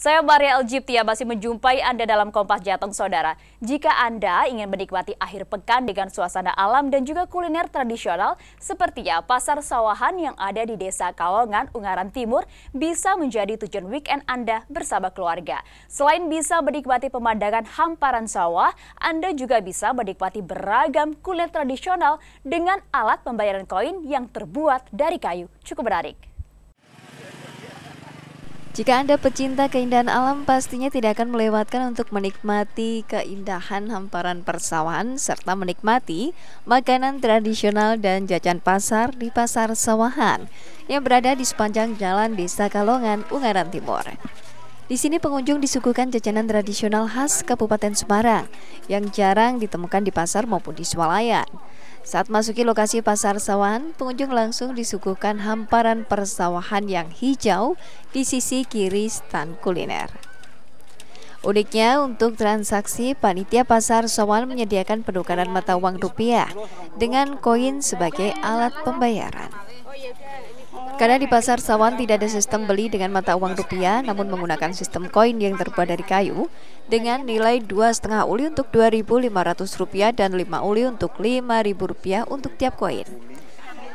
Saya Maria Elgiptia masih menjumpai Anda dalam Kompas Jateng Saudara. Jika Anda ingin menikmati akhir pekan dengan suasana alam dan juga kuliner tradisional, sepertinya pasar sawahan yang ada di Desa Kawangan, Ungaran Timur bisa menjadi tujuan weekend Anda bersama keluarga. Selain bisa menikmati pemandangan hamparan sawah, Anda juga bisa menikmati beragam kuliner tradisional dengan alat pembayaran koin yang terbuat dari kayu. Cukup menarik. Jika Anda pecinta keindahan alam, pastinya tidak akan melewatkan untuk menikmati keindahan hamparan persawahan serta menikmati makanan tradisional dan jajan pasar di Pasar Sawahan yang berada di sepanjang jalan Desa Kalongan, Ungaran Timur. Di sini pengunjung disuguhkan jajanan tradisional khas Kabupaten Semarang yang jarang ditemukan di pasar maupun di swalayan. Saat masuki lokasi pasar sawan, pengunjung langsung disuguhkan hamparan persawahan yang hijau di sisi kiri stan kuliner. Uniknya untuk transaksi, panitia pasar sawan menyediakan penukaran mata uang rupiah dengan koin sebagai alat pembayaran. Karena di pasar Sawan tidak ada sistem beli dengan mata uang rupiah, namun menggunakan sistem koin yang terbuat dari kayu dengan nilai 2,5 uli untuk rp rupiah dan 5 uli untuk Rp5.000 untuk tiap koin.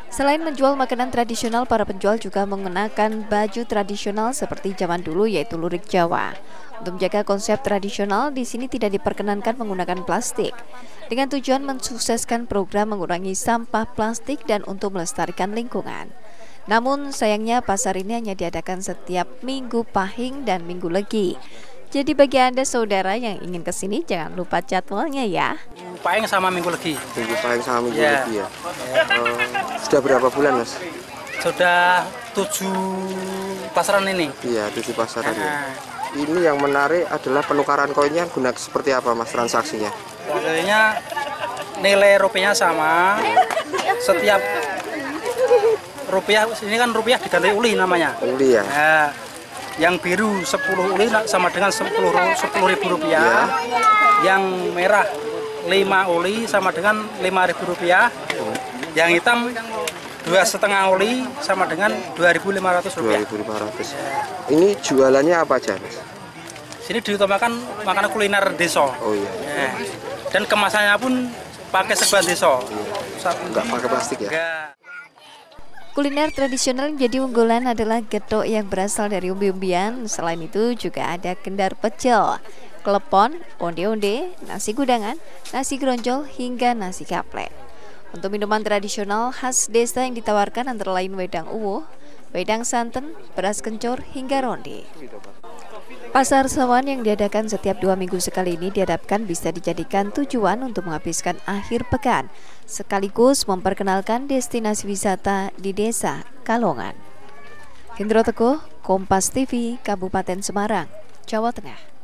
Selain menjual makanan tradisional, para penjual juga mengenakan baju tradisional seperti zaman dulu yaitu lurik Jawa. Untuk menjaga konsep tradisional, di sini tidak diperkenankan menggunakan plastik. Dengan tujuan mensukseskan program mengurangi sampah plastik dan untuk melestarikan lingkungan. Namun sayangnya pasar ini hanya diadakan setiap Minggu Pahing dan Minggu Legi. Jadi bagi Anda saudara yang ingin ke sini jangan lupa jadwalnya ya. Minggu Pahing sama Minggu Legi. Minggu Pahing sama Minggu yeah. Legi ya. Uh, sudah berapa bulan, Mas? Sudah tujuh pasaran ini. Iya, tujuh pasaran ya. Ini yang menarik adalah penukaran koinnya guna seperti apa, Mas, transaksinya? Koinnya nilai rupiahnya sama. Setiap rupiah ini kan rupiah diganti uli namanya uli ya nah, yang biru 10 uli sama dengan 10 sepuluh ribu rupiah ya. yang merah 5 uli sama dengan 5 ribu rupiah oh. yang hitam dua setengah oli sama dengan 2.500 rupiah. 2.500. Ini jualannya apa aja, Mas? Sini diutamakan makanan kuliner desa. Oh iya. Ya. dan kemasannya pun pakai sebuah desa. Oh, iya. Enggak pakai plastik ya? Enggak. Kuliner tradisional yang menjadi unggulan adalah getok yang berasal dari umbi-umbian. Selain itu juga ada kendar pecel, klepon, onde-onde, nasi gudangan, nasi gronjol hingga nasi kaplek. Untuk minuman tradisional khas desa yang ditawarkan antara lain wedang uwo, wedang santen, beras kencur hingga ronde. Pasar Sawan yang diadakan setiap dua minggu sekali ini diharapkan bisa dijadikan tujuan untuk menghabiskan akhir pekan, sekaligus memperkenalkan destinasi wisata di desa Kalongan. Hendro Teguh, Kompas TV, Kabupaten Semarang, Jawa Tengah.